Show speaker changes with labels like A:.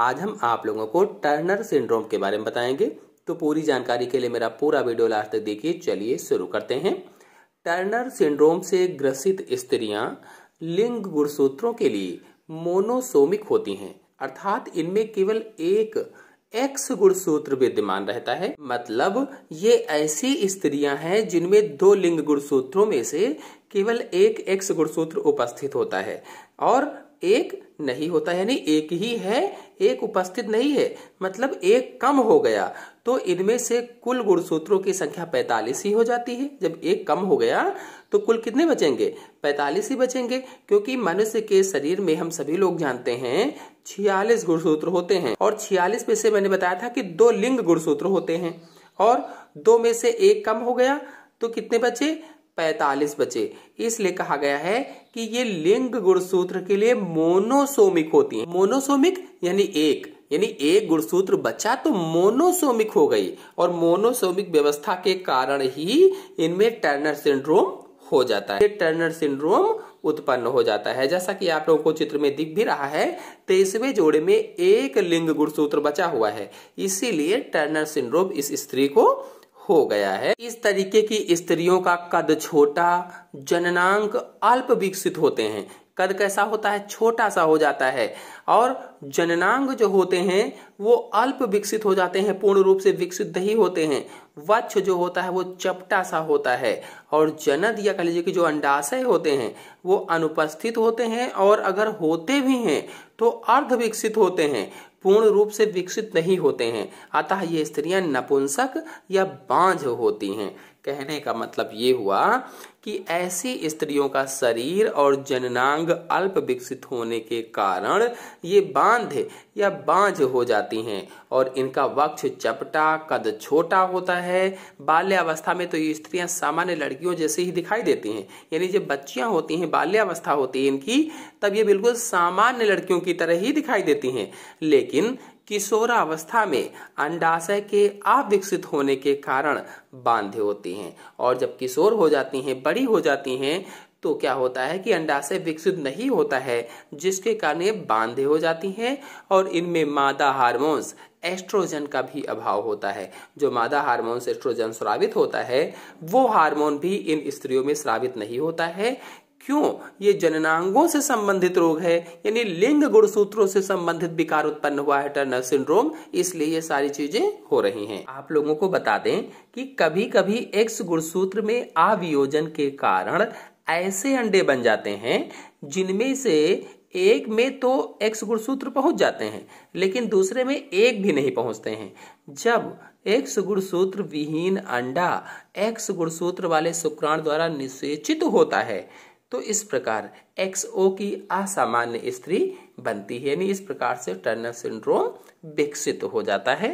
A: आज हम आप लोगों को टर्नर सिंड्रोम के बारे में बताएंगे तो पूरी जानकारी के लिए मेरा पूरा वीडियो लास्ट तक देखिए चलिए शुरू करते हैं टर्नर सिंड्रोम से ग्रसित स्त्रियां लिंग गुणसूत्रों के लिए मोनोसोमिक होती हैं अर्थात इनमें केवल एक एक्स गुणसूत्र विद्यमान रहता है मतलब ये ऐसी स्त्रियां हैं जिनमें दो लिंग गुणसूत्रों में से केवल एक एक्स गुणसूत्र उपस्थित होता है और एक नहीं होता यानी एक ही है एक उपस्थित नहीं है मतलब एक कम हो गया तो इनमें से कुल गुणसूत्रों की संख्या पैतालीस ही हो जाती है जब एक कम हो गया तो कुल कितने बचेंगे पैतालीस ही बचेंगे क्योंकि मनुष्य के शरीर में हम सभी लोग जानते हैं छियालीस गुणसूत्र होते हैं और छियालीस में से मैंने बताया था कि दो लिंग गुणसूत्र होते हैं और दो में से एक कम हो गया तो कितने बचे पैतालीस बचे इसलिए कहा गया है कि ये लिंग गुणसूत्र के लिए मोनोसोमिक होती है मोनोसोमिक यानी एक यानी एक गुणसूत्र बचा तो मोनोसोमिक हो गई और मोनोसोमिक व्यवस्था के कारण ही इनमें टर्नर सिंड्रोम हो जाता है टर्नर सिंड्रोम उत्पन्न हो जाता है जैसा कि आप लोगों को चित्र में दिख भी रहा है तेईसवे जोड़े में एक लिंग गुणसूत्र बचा हुआ है इसीलिए टर्नर सिंड्रोम इस स्त्री को हो गया है इस तरीके की स्त्रियों का कद छोटा जननांक अल्प विकसित होते हैं कद कैसा होता है छोटा सा हो जाता है और जननांग जो होते हैं वो अल्प विकसित हो जाते हैं पूर्ण रूप से विकसित नहीं होते हैं वक्ष जो होता है वो चपटा सा होता है और जनद या कह लीजिए कि जो अंडाशय होते हैं वो अनुपस्थित होते हैं और अगर होते भी हैं तो अर्ध विकसित होते हैं पूर्ण रूप से विकसित नहीं होते हैं अतः ये स्त्रियां नपुंसक या बांझ होती हैं कहने का मतलब ये हुआ कि ऐसी स्त्रियों का शरीर और जननांग अल्प विकसित होने के कारण ये बांध या बांझ हो जाती हैं और इनका वक्ष चपटा कद छोटा होता है बाल्यावस्था में तो ये स्त्रियां सामान्य लड़की लड़कियों जैसे ही दिखाई देते हैं यानी जब बच्चियां होती हैं बाल्यावस्था होती है इनकी तब ये बिल्कुल सामान्य लड़कियों की तरह ही दिखाई देती हैं लेकिन किशोरावस्था में अंडाशय के अविकसित होने के कारण बांधे होते हैं और जब किशोर हो जाती हैं बड़ी हो जाती हैं तो क्या होता है कि अंडाशय विकसित नहीं होता है जिसके कारण ये बांधे हो जाती हैं और इनमें मादा हार्मोन्स एस्ट्रोजन का भी अभाव होता है जो मादा हार्मोन्स एस्ट्रोजन स्रावित होता है वो हार्मोन भी इन स्त्रियों में स्रावित नहीं होता है क्यों ये जननांगों से संबंधित रोग है यानी लिंग गुणसूत्रों से संबंधित विकार उत्पन्न हुआ है टर्नर सिंड्रोम इसलिए ये सारी चीजें हो रही हैं आप लोगों को बता दें कि कभी कभी एक्स गुणसूत्र में आवियोजन के कारण ऐसे अंडे बन जाते हैं जिनमें से एक में तो एक्स गुणसूत्र पहुंच जाते हैं लेकिन दूसरे में एक भी नहीं पहुंचते हैं जब एक्स गुणसूत्र विहीन अंडा एक्स गुणसूत्र वाले शुक्राणु द्वारा निषेचित होता है तो इस प्रकार एक्सओ की असामान्य स्त्री बनती है यानी इस प्रकार से टर्नर सिंड्रोम विकसित हो जाता है